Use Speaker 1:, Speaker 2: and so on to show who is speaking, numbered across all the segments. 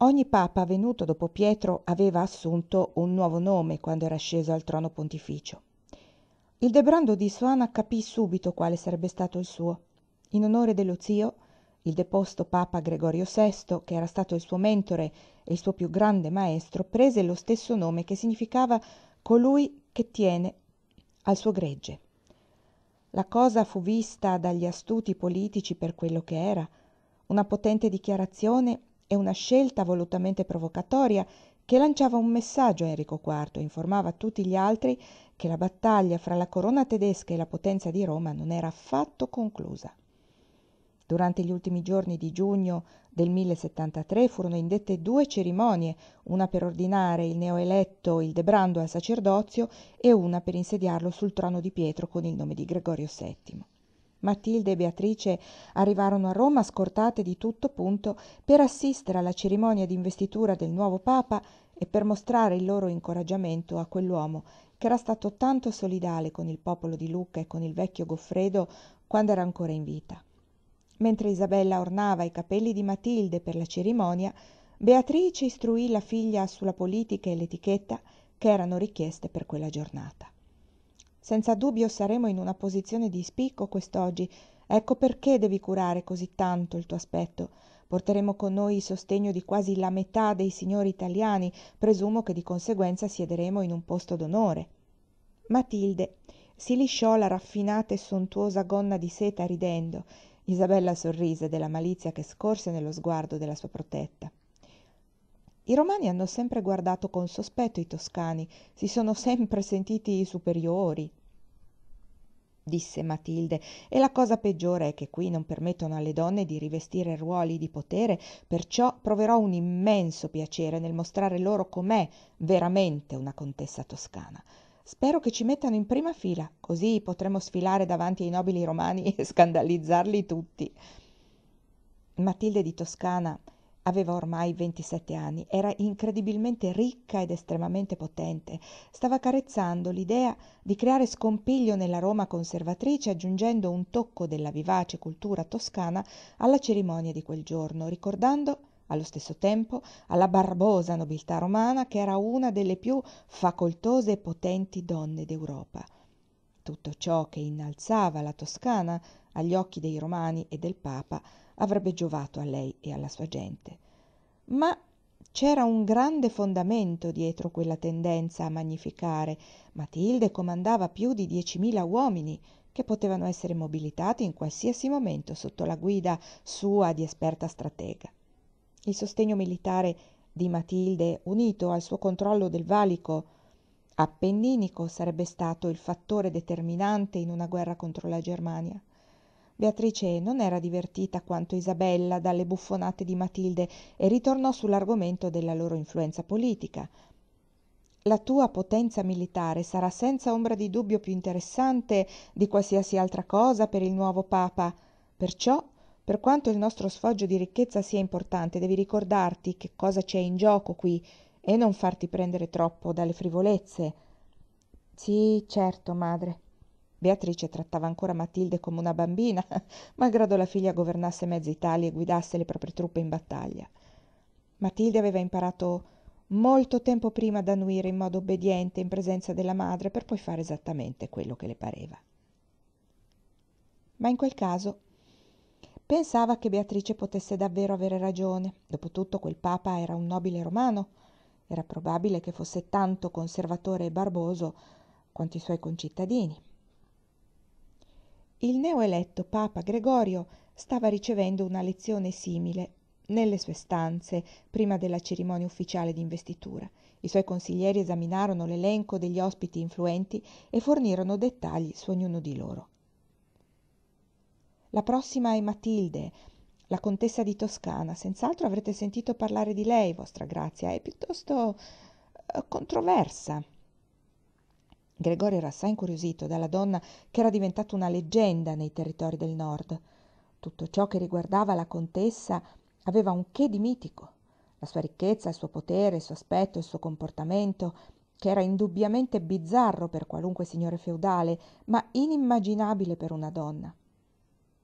Speaker 1: ogni papa venuto dopo pietro aveva assunto un nuovo nome quando era sceso al trono pontificio il debrando di Suana capì subito quale sarebbe stato il suo in onore dello zio il deposto papa gregorio VI, che era stato il suo mentore e il suo più grande maestro prese lo stesso nome che significava colui che tiene al suo gregge la cosa fu vista dagli astuti politici per quello che era una potente dichiarazione e una scelta volutamente provocatoria che lanciava un messaggio a Enrico IV e informava tutti gli altri che la battaglia fra la corona tedesca e la potenza di Roma non era affatto conclusa. Durante gli ultimi giorni di giugno del 1073 furono indette due cerimonie, una per ordinare il neoeletto Ildebrando al sacerdozio e una per insediarlo sul trono di Pietro con il nome di Gregorio VII matilde e beatrice arrivarono a roma scortate di tutto punto per assistere alla cerimonia di investitura del nuovo papa e per mostrare il loro incoraggiamento a quell'uomo che era stato tanto solidale con il popolo di lucca e con il vecchio goffredo quando era ancora in vita mentre isabella ornava i capelli di matilde per la cerimonia beatrice istruì la figlia sulla politica e l'etichetta che erano richieste per quella giornata senza dubbio saremo in una posizione di spicco quest'oggi ecco perché devi curare così tanto il tuo aspetto porteremo con noi il sostegno di quasi la metà dei signori italiani presumo che di conseguenza siederemo in un posto d'onore matilde si lisciò la raffinata e sontuosa gonna di seta ridendo isabella sorrise della malizia che scorse nello sguardo della sua protetta i romani hanno sempre guardato con sospetto i toscani si sono sempre sentiti superiori disse matilde e la cosa peggiore è che qui non permettono alle donne di rivestire ruoli di potere perciò proverò un immenso piacere nel mostrare loro com'è veramente una contessa toscana spero che ci mettano in prima fila così potremo sfilare davanti ai nobili romani e scandalizzarli tutti matilde di toscana Aveva ormai 27 anni, era incredibilmente ricca ed estremamente potente. Stava carezzando l'idea di creare scompiglio nella Roma conservatrice aggiungendo un tocco della vivace cultura toscana alla cerimonia di quel giorno, ricordando allo stesso tempo alla barbosa nobiltà romana che era una delle più facoltose e potenti donne d'Europa. Tutto ciò che innalzava la Toscana agli occhi dei romani e del Papa avrebbe giovato a lei e alla sua gente. Ma c'era un grande fondamento dietro quella tendenza a magnificare. Matilde comandava più di 10.000 uomini che potevano essere mobilitati in qualsiasi momento sotto la guida sua di esperta stratega. Il sostegno militare di Matilde, unito al suo controllo del valico appenninico, sarebbe stato il fattore determinante in una guerra contro la Germania beatrice non era divertita quanto isabella dalle buffonate di matilde e ritornò sull'argomento della loro influenza politica la tua potenza militare sarà senza ombra di dubbio più interessante di qualsiasi altra cosa per il nuovo papa perciò per quanto il nostro sfoggio di ricchezza sia importante devi ricordarti che cosa c'è in gioco qui e non farti prendere troppo dalle frivolezze Sì, certo madre beatrice trattava ancora matilde come una bambina malgrado la figlia governasse mezza italia e guidasse le proprie truppe in battaglia matilde aveva imparato molto tempo prima ad annuire in modo obbediente in presenza della madre per poi fare esattamente quello che le pareva ma in quel caso pensava che beatrice potesse davvero avere ragione dopotutto quel papa era un nobile romano era probabile che fosse tanto conservatore e barboso quanto i suoi concittadini il neoeletto papa Gregorio stava ricevendo una lezione simile nelle sue stanze prima della cerimonia ufficiale di investitura. I suoi consiglieri esaminarono l'elenco degli ospiti influenti e fornirono dettagli su ognuno di loro. La prossima è Matilde, la contessa di Toscana. Senz'altro avrete sentito parlare di lei, vostra grazia, è piuttosto eh, controversa. Gregorio era assai incuriosito dalla donna che era diventata una leggenda nei territori del nord. Tutto ciò che riguardava la contessa aveva un che di mitico. La sua ricchezza, il suo potere, il suo aspetto, il suo comportamento, che era indubbiamente bizzarro per qualunque signore feudale, ma inimmaginabile per una donna.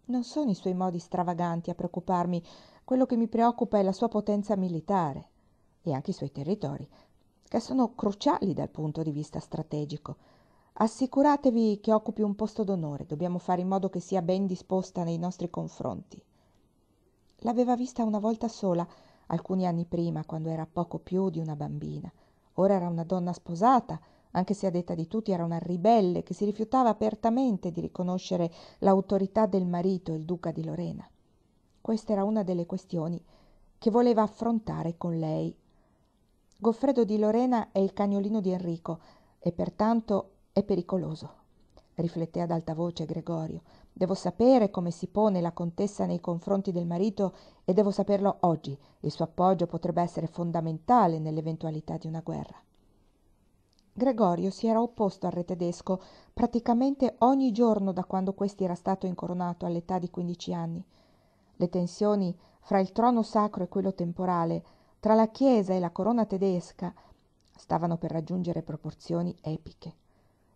Speaker 1: Non sono i suoi modi stravaganti a preoccuparmi, quello che mi preoccupa è la sua potenza militare e anche i suoi territori, che sono cruciali dal punto di vista strategico. Assicuratevi che occupi un posto d'onore, dobbiamo fare in modo che sia ben disposta nei nostri confronti. L'aveva vista una volta sola, alcuni anni prima, quando era poco più di una bambina. Ora era una donna sposata, anche se a detta di tutti era una ribelle che si rifiutava apertamente di riconoscere l'autorità del marito, il duca di Lorena. Questa era una delle questioni che voleva affrontare con lei goffredo di lorena è il cagnolino di enrico e pertanto è pericoloso riflette ad alta voce gregorio devo sapere come si pone la contessa nei confronti del marito e devo saperlo oggi il suo appoggio potrebbe essere fondamentale nell'eventualità di una guerra gregorio si era opposto al re tedesco praticamente ogni giorno da quando questi era stato incoronato all'età di quindici anni le tensioni fra il trono sacro e quello temporale tra la Chiesa e la corona tedesca stavano per raggiungere proporzioni epiche.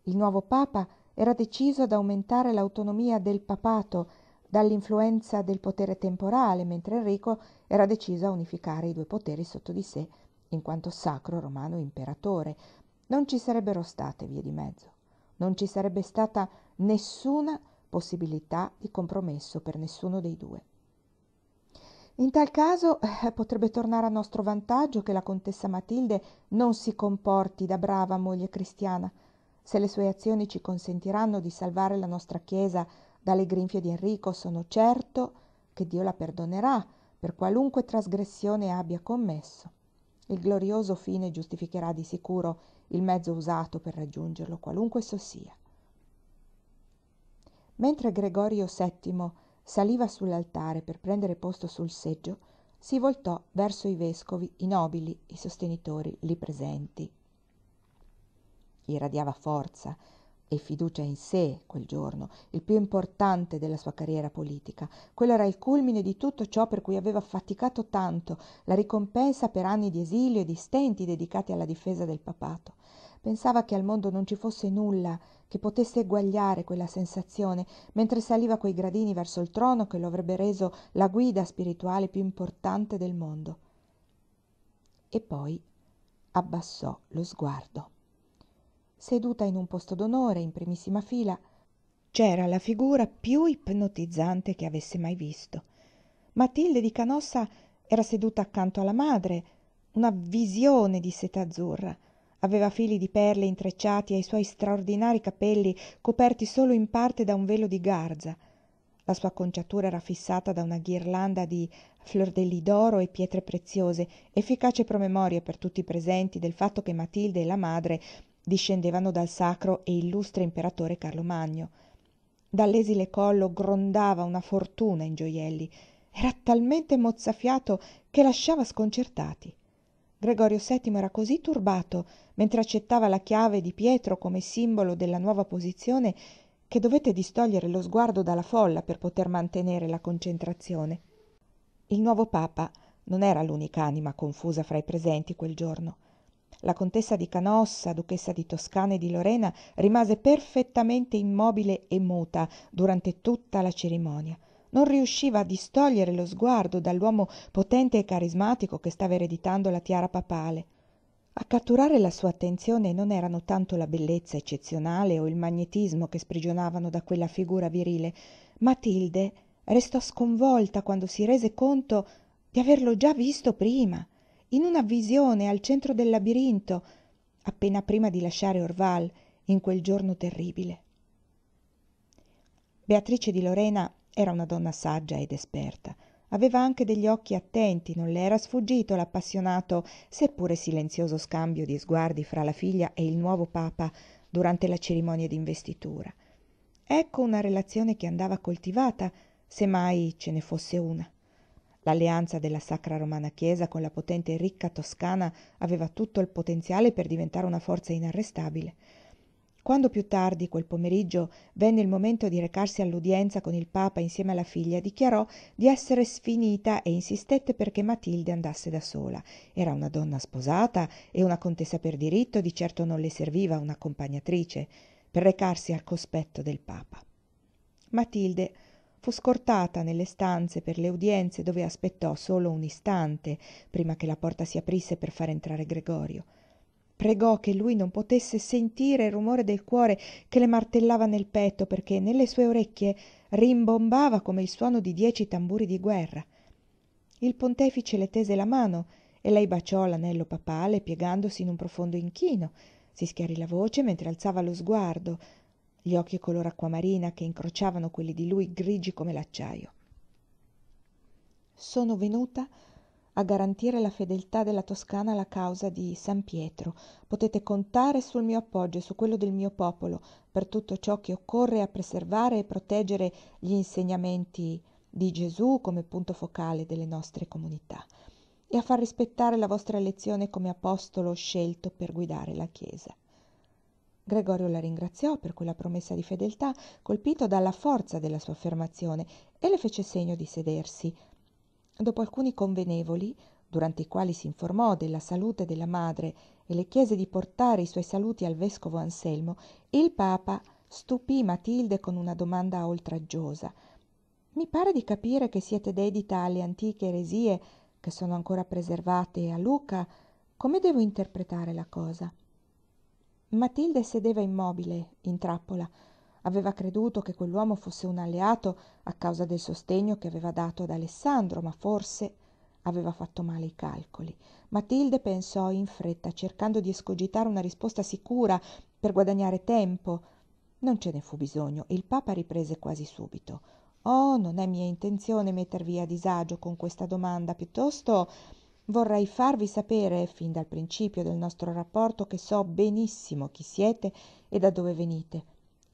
Speaker 1: Il nuovo Papa era deciso ad aumentare l'autonomia del papato dall'influenza del potere temporale, mentre Enrico era deciso a unificare i due poteri sotto di sé in quanto sacro romano imperatore. Non ci sarebbero state vie di mezzo, non ci sarebbe stata nessuna possibilità di compromesso per nessuno dei due in tal caso eh, potrebbe tornare a nostro vantaggio che la contessa matilde non si comporti da brava moglie cristiana se le sue azioni ci consentiranno di salvare la nostra chiesa dalle grinfie di enrico sono certo che dio la perdonerà per qualunque trasgressione abbia commesso il glorioso fine giustificherà di sicuro il mezzo usato per raggiungerlo qualunque esso sia mentre gregorio VII saliva sull'altare per prendere posto sul seggio, si voltò verso i vescovi, i nobili, i sostenitori lì presenti. Irradiava forza e fiducia in sé quel giorno, il più importante della sua carriera politica. Quello era il culmine di tutto ciò per cui aveva faticato tanto, la ricompensa per anni di esilio e di stenti dedicati alla difesa del papato pensava che al mondo non ci fosse nulla che potesse eguagliare quella sensazione mentre saliva quei gradini verso il trono che lo avrebbe reso la guida spirituale più importante del mondo e poi abbassò lo sguardo seduta in un posto d'onore in primissima fila c'era la figura più ipnotizzante che avesse mai visto Matilde di Canossa era seduta accanto alla madre una visione di seta azzurra aveva fili di perle intrecciati ai suoi straordinari capelli coperti solo in parte da un velo di garza la sua conciatura era fissata da una ghirlanda di fiordelli d'oro e pietre preziose efficace promemoria per tutti i presenti del fatto che matilde e la madre discendevano dal sacro e illustre imperatore carlo magno dall'esile collo grondava una fortuna in gioielli era talmente mozzafiato che lasciava sconcertati gregorio vii era così turbato mentre accettava la chiave di pietro come simbolo della nuova posizione che dovette distogliere lo sguardo dalla folla per poter mantenere la concentrazione il nuovo papa non era l'unica anima confusa fra i presenti quel giorno la contessa di canossa duchessa di toscana e di lorena rimase perfettamente immobile e muta durante tutta la cerimonia non riusciva a distogliere lo sguardo dall'uomo potente e carismatico che stava ereditando la tiara papale a catturare la sua attenzione non erano tanto la bellezza eccezionale o il magnetismo che sprigionavano da quella figura virile matilde restò sconvolta quando si rese conto di averlo già visto prima in una visione al centro del labirinto appena prima di lasciare orval in quel giorno terribile beatrice di lorena era una donna saggia ed esperta aveva anche degli occhi attenti non le era sfuggito l'appassionato seppure silenzioso scambio di sguardi fra la figlia e il nuovo papa durante la cerimonia d'investitura ecco una relazione che andava coltivata se mai ce ne fosse una l'alleanza della sacra romana chiesa con la potente e ricca toscana aveva tutto il potenziale per diventare una forza inarrestabile quando più tardi quel pomeriggio venne il momento di recarsi all'udienza con il papa insieme alla figlia dichiarò di essere sfinita e insistette perché matilde andasse da sola era una donna sposata e una contessa per diritto di certo non le serviva un'accompagnatrice per recarsi al cospetto del papa matilde fu scortata nelle stanze per le udienze dove aspettò solo un istante prima che la porta si aprisse per far entrare gregorio pregò che lui non potesse sentire il rumore del cuore che le martellava nel petto perché nelle sue orecchie rimbombava come il suono di dieci tamburi di guerra il pontefice le tese la mano e lei baciò l'anello papale piegandosi in un profondo inchino si schiarì la voce mentre alzava lo sguardo gli occhi color acquamarina che incrociavano quelli di lui grigi come l'acciaio sono venuta a garantire la fedeltà della Toscana alla causa di San Pietro. Potete contare sul mio appoggio e su quello del mio popolo per tutto ciò che occorre a preservare e proteggere gli insegnamenti di Gesù come punto focale delle nostre comunità e a far rispettare la vostra elezione come apostolo scelto per guidare la Chiesa. Gregorio la ringraziò per quella promessa di fedeltà, colpito dalla forza della sua affermazione, e le fece segno di sedersi dopo alcuni convenevoli durante i quali si informò della salute della madre e le chiese di portare i suoi saluti al vescovo anselmo il papa stupì matilde con una domanda oltraggiosa i pare di capire che siete dedita alle antiche eresie che sono ancora preservate a luca come devo interpretare la cosa matilde sedeva immobile in trappola aveva creduto che quell'uomo fosse un alleato a causa del sostegno che aveva dato ad Alessandro, ma forse aveva fatto male i calcoli. Matilde pensò in fretta, cercando di escogitare una risposta sicura per guadagnare tempo. Non ce ne fu bisogno, il Papa riprese quasi subito. Oh, non è mia intenzione mettervi a disagio con questa domanda, piuttosto vorrei farvi sapere, fin dal principio del nostro rapporto, che so benissimo chi siete e da dove venite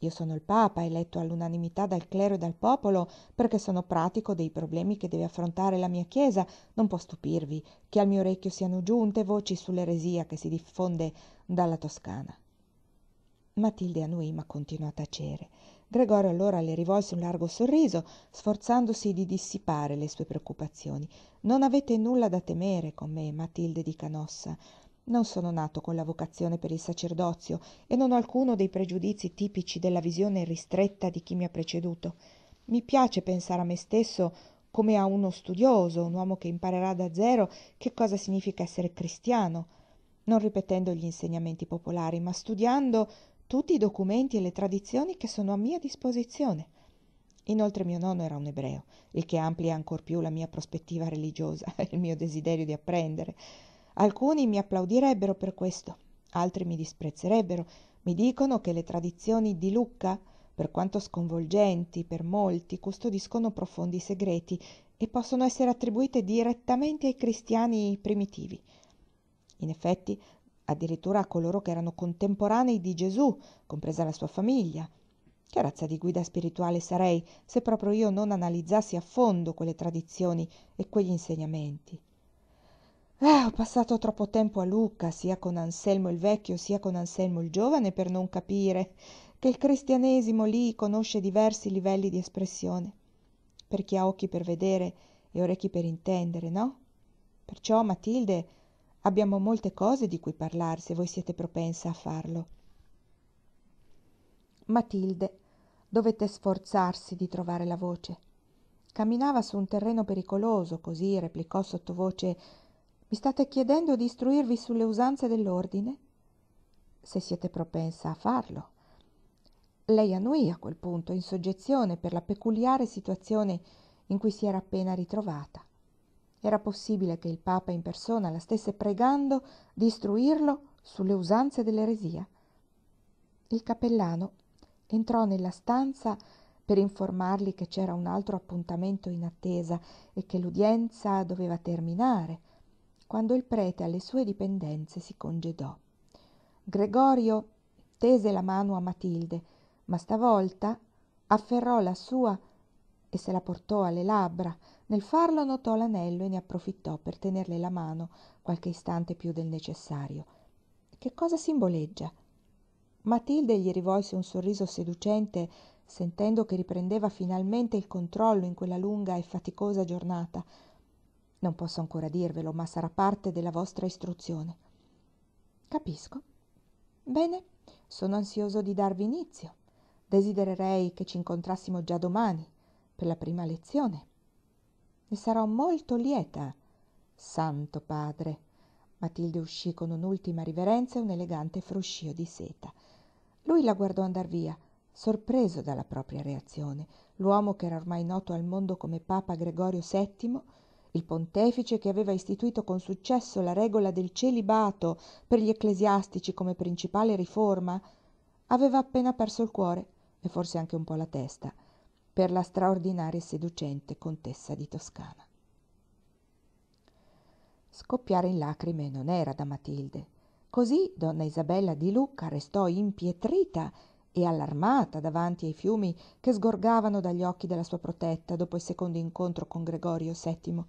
Speaker 1: io sono il papa eletto all'unanimità dal clero e dal popolo perché sono pratico dei problemi che deve affrontare la mia chiesa non può stupirvi che al mio orecchio siano giunte voci sull'eresia che si diffonde dalla toscana matilde annuima continuò a tacere gregorio allora le rivolse un largo sorriso sforzandosi di dissipare le sue preoccupazioni non avete nulla da temere con me matilde di canossa non sono nato con la vocazione per il sacerdozio e non ho alcuno dei pregiudizi tipici della visione ristretta di chi mi ha preceduto. Mi piace pensare a me stesso come a uno studioso, un uomo che imparerà da zero che cosa significa essere cristiano, non ripetendo gli insegnamenti popolari, ma studiando tutti i documenti e le tradizioni che sono a mia disposizione. Inoltre mio nonno era un ebreo, il che amplia ancor più la mia prospettiva religiosa e il mio desiderio di apprendere. Alcuni mi applaudirebbero per questo, altri mi disprezzerebbero. Mi dicono che le tradizioni di Lucca, per quanto sconvolgenti per molti, custodiscono profondi segreti e possono essere attribuite direttamente ai cristiani primitivi. In effetti, addirittura a coloro che erano contemporanei di Gesù, compresa la sua famiglia. Che razza di guida spirituale sarei se proprio io non analizzassi a fondo quelle tradizioni e quegli insegnamenti? eh, ho passato troppo tempo a Lucca, sia con Anselmo il vecchio, sia con Anselmo il giovane, per non capire che il cristianesimo lì conosce diversi livelli di espressione, per chi ha occhi per vedere e orecchi per intendere, no? Perciò, Matilde, abbiamo molte cose di cui parlare se voi siete propensa a farlo. Matilde dovette sforzarsi di trovare la voce. Camminava su un terreno pericoloso, così replicò sottovoce mi state chiedendo di istruirvi sulle usanze dell'ordine? Se siete propensa a farlo. Lei annuì a quel punto, in soggezione per la peculiare situazione in cui si era appena ritrovata. Era possibile che il Papa in persona la stesse pregando di istruirlo sulle usanze dell'eresia. Il cappellano entrò nella stanza per informarli che c'era un altro appuntamento in attesa e che l'udienza doveva terminare quando il prete alle sue dipendenze si congedò. Gregorio tese la mano a Matilde, ma stavolta afferrò la sua e se la portò alle labbra. Nel farlo notò l'anello e ne approfittò per tenerle la mano qualche istante più del necessario. Che cosa simboleggia? Matilde gli rivolse un sorriso seducente, sentendo che riprendeva finalmente il controllo in quella lunga e faticosa giornata. Non posso ancora dirvelo, ma sarà parte della vostra istruzione. Capisco. Bene, sono ansioso di darvi inizio. Desidererei che ci incontrassimo già domani, per la prima lezione. Ne sarò molto lieta. Santo Padre. Matilde uscì con un'ultima riverenza e un elegante fruscio di seta. Lui la guardò andar via, sorpreso dalla propria reazione. L'uomo che era ormai noto al mondo come Papa Gregorio VII il pontefice che aveva istituito con successo la regola del celibato per gli ecclesiastici come principale riforma, aveva appena perso il cuore e forse anche un po' la testa per la straordinaria e seducente contessa di Toscana. Scoppiare in lacrime non era da Matilde. Così donna Isabella di Lucca restò impietrita e allarmata davanti ai fiumi che sgorgavano dagli occhi della sua protetta dopo il secondo incontro con Gregorio VII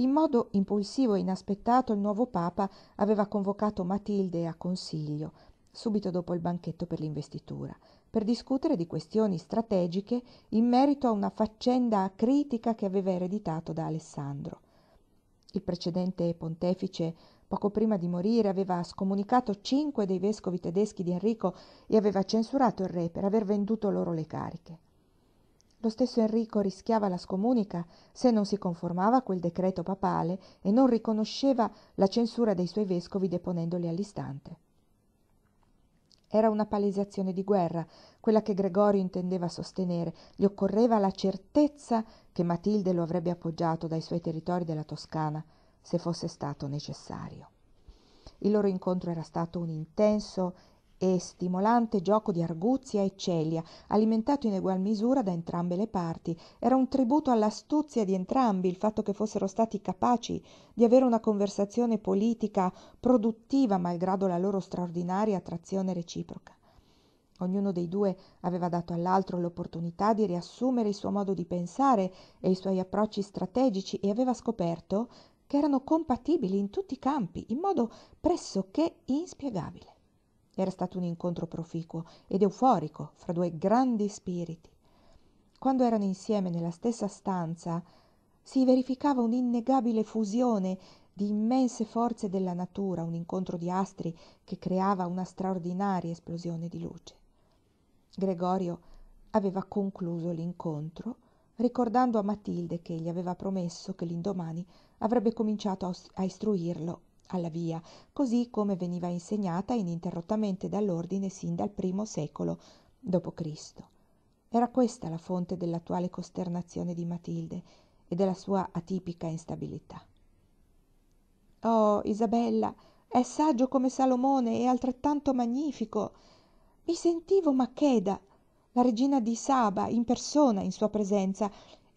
Speaker 1: in modo impulsivo e inaspettato il nuovo papa aveva convocato Matilde a consiglio, subito dopo il banchetto per l'investitura, per discutere di questioni strategiche in merito a una faccenda critica che aveva ereditato da Alessandro. Il precedente pontefice, poco prima di morire, aveva scomunicato cinque dei vescovi tedeschi di Enrico e aveva censurato il re per aver venduto loro le cariche lo stesso Enrico rischiava la scomunica se non si conformava a quel decreto papale e non riconosceva la censura dei suoi vescovi deponendoli all'istante. Era una palesiazione di guerra, quella che Gregorio intendeva sostenere. Gli occorreva la certezza che Matilde lo avrebbe appoggiato dai suoi territori della Toscana, se fosse stato necessario. Il loro incontro era stato un intenso e stimolante gioco di arguzia e celia, alimentato in egual misura da entrambe le parti. Era un tributo all'astuzia di entrambi il fatto che fossero stati capaci di avere una conversazione politica produttiva malgrado la loro straordinaria attrazione reciproca. Ognuno dei due aveva dato all'altro l'opportunità di riassumere il suo modo di pensare e i suoi approcci strategici e aveva scoperto che erano compatibili in tutti i campi, in modo pressoché inspiegabile. Era stato un incontro proficuo ed euforico fra due grandi spiriti. Quando erano insieme nella stessa stanza, si verificava un'innegabile fusione di immense forze della natura, un incontro di astri che creava una straordinaria esplosione di luce. Gregorio aveva concluso l'incontro ricordando a Matilde che gli aveva promesso che l'indomani avrebbe cominciato a istruirlo alla via, così come veniva insegnata ininterrottamente dall'ordine sin dal primo secolo d.C. Era questa la fonte dell'attuale costernazione di Matilde e della sua atipica instabilità. Oh, Isabella, è saggio come Salomone e altrettanto magnifico. Mi sentivo Macheda, la regina di Saba, in persona in sua presenza,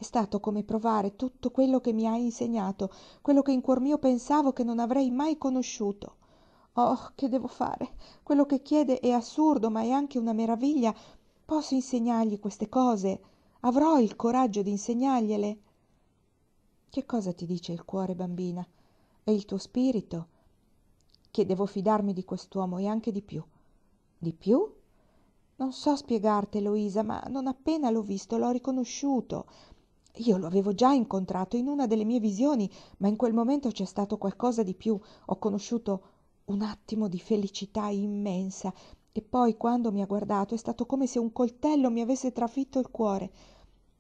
Speaker 1: è stato come provare tutto quello che mi hai insegnato quello che in cuor mio pensavo che non avrei mai conosciuto oh che devo fare quello che chiede è assurdo ma è anche una meraviglia posso insegnargli queste cose avrò il coraggio di insegnargliele che cosa ti dice il cuore bambina e il tuo spirito che devo fidarmi di quest'uomo e anche di più di più non so spiegarti, Eloisa, ma non appena l'ho visto l'ho riconosciuto io lo avevo già incontrato in una delle mie visioni, ma in quel momento c'è stato qualcosa di più. Ho conosciuto un attimo di felicità immensa e poi quando mi ha guardato è stato come se un coltello mi avesse trafitto il cuore.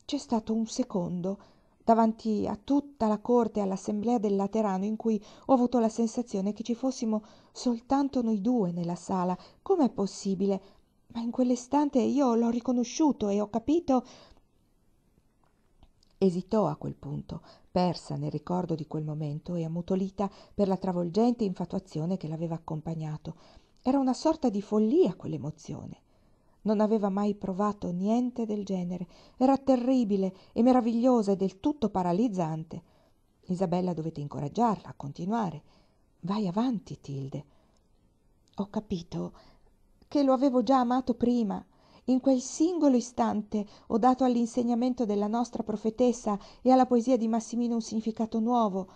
Speaker 1: C'è stato un secondo davanti a tutta la corte e all'assemblea del Laterano in cui ho avuto la sensazione che ci fossimo soltanto noi due nella sala. Com'è possibile? Ma in quell'istante io l'ho riconosciuto e ho capito esitò a quel punto persa nel ricordo di quel momento e ammutolita per la travolgente infatuazione che l'aveva accompagnato era una sorta di follia quell'emozione non aveva mai provato niente del genere era terribile e meravigliosa e del tutto paralizzante isabella dovette incoraggiarla a continuare vai avanti tilde ho capito che lo avevo già amato prima in quel singolo istante ho dato all'insegnamento della nostra profetessa e alla poesia di massimino un significato nuovo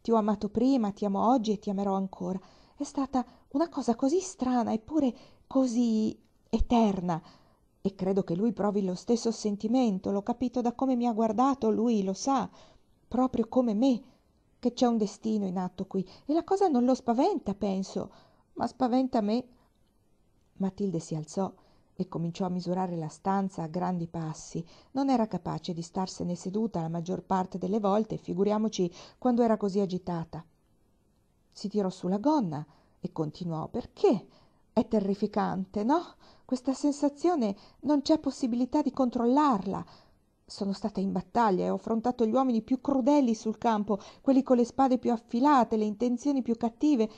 Speaker 1: ti ho amato prima ti amo oggi e ti amerò ancora è stata una cosa così strana eppure così eterna e credo che lui provi lo stesso sentimento l'ho capito da come mi ha guardato lui lo sa proprio come me che c'è un destino in atto qui e la cosa non lo spaventa penso ma spaventa me Matilde si alzò e cominciò a misurare la stanza a grandi passi. Non era capace di starsene seduta la maggior parte delle volte, figuriamoci quando era così agitata. Si tirò sulla gonna e continuò perché? È terrificante, no? Questa sensazione non c'è possibilità di controllarla. Sono stata in battaglia e ho affrontato gli uomini più crudeli sul campo, quelli con le spade più affilate, le intenzioni più cattive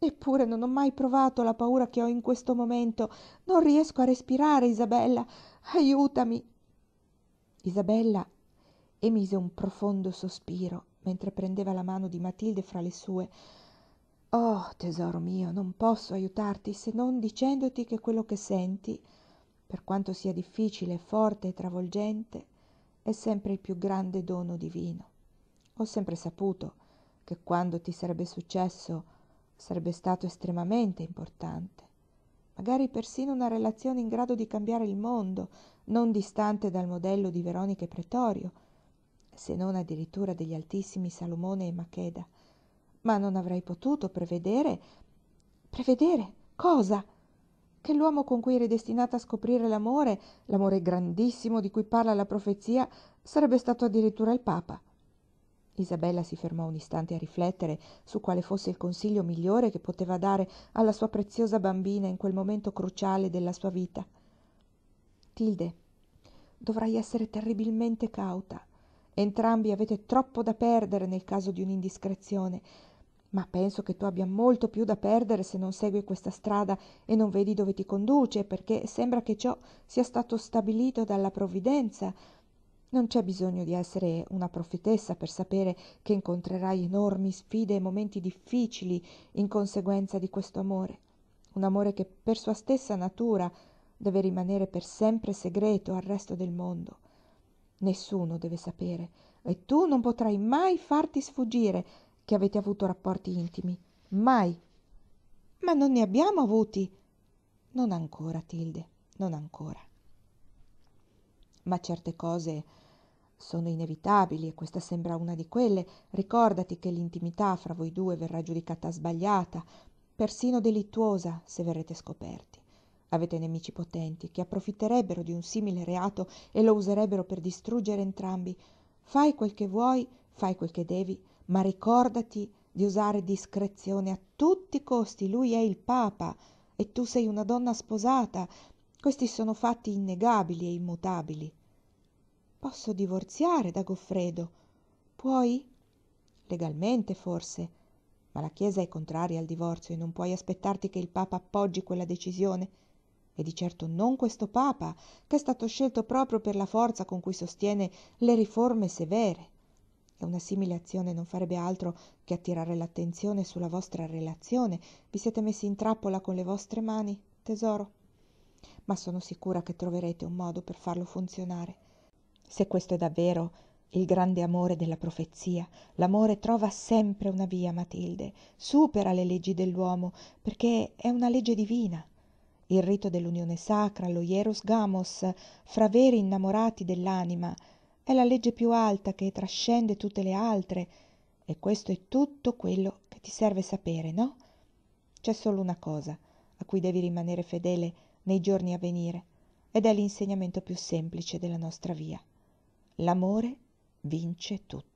Speaker 1: eppure non ho mai provato la paura che ho in questo momento non riesco a respirare isabella Aiutami. isabella emise un profondo sospiro mentre prendeva la mano di matilde fra le sue oh tesoro mio non posso aiutarti se non dicendoti che quello che senti per quanto sia difficile forte e travolgente è sempre il più grande dono divino ho sempre saputo che quando ti sarebbe successo Sarebbe stato estremamente importante. Magari persino una relazione in grado di cambiare il mondo, non distante dal modello di Veronica e Pretorio, se non addirittura degli altissimi Salomone e Macheda. Ma non avrei potuto prevedere. Prevedere cosa? Che l'uomo con cui eri destinata a scoprire l'amore, l'amore grandissimo di cui parla la profezia, sarebbe stato addirittura il Papa. Isabella si fermò un istante a riflettere su quale fosse il consiglio migliore che poteva dare alla sua preziosa bambina in quel momento cruciale della sua vita. Tilde, dovrai essere terribilmente cauta. Entrambi avete troppo da perdere nel caso di un'indiscrezione, ma penso che tu abbia molto più da perdere se non segui questa strada e non vedi dove ti conduce, perché sembra che ciò sia stato stabilito dalla provvidenza non c'è bisogno di essere una profetessa per sapere che incontrerai enormi sfide e momenti difficili in conseguenza di questo amore, un amore che per sua stessa natura deve rimanere per sempre segreto al resto del mondo. Nessuno deve sapere e tu non potrai mai farti sfuggire che avete avuto rapporti intimi, mai. Ma non ne abbiamo avuti. Non ancora, Tilde, non ancora ma certe cose sono inevitabili e questa sembra una di quelle. Ricordati che l'intimità fra voi due verrà giudicata sbagliata, persino delittuosa se verrete scoperti. Avete nemici potenti che approfitterebbero di un simile reato e lo userebbero per distruggere entrambi. Fai quel che vuoi, fai quel che devi, ma ricordati di usare discrezione a tutti i costi. Lui è il Papa e tu sei una donna sposata. Questi sono fatti innegabili e immutabili posso divorziare da Goffredo. Puoi? Legalmente, forse. Ma la Chiesa è contraria al divorzio e non puoi aspettarti che il Papa appoggi quella decisione. E di certo non questo Papa, che è stato scelto proprio per la forza con cui sostiene le riforme severe. E una simile azione non farebbe altro che attirare l'attenzione sulla vostra relazione. Vi siete messi in trappola con le vostre mani, tesoro. Ma sono sicura che troverete un modo per farlo funzionare. Se questo è davvero il grande amore della profezia, l'amore trova sempre una via, Matilde, supera le leggi dell'uomo, perché è una legge divina. Il rito dell'unione sacra, lo Hieros Gamos, fra veri innamorati dell'anima, è la legge più alta che trascende tutte le altre, e questo è tutto quello che ti serve sapere, no? C'è solo una cosa a cui devi rimanere fedele nei giorni a venire, ed è l'insegnamento più semplice della nostra via l'amore vince tutto.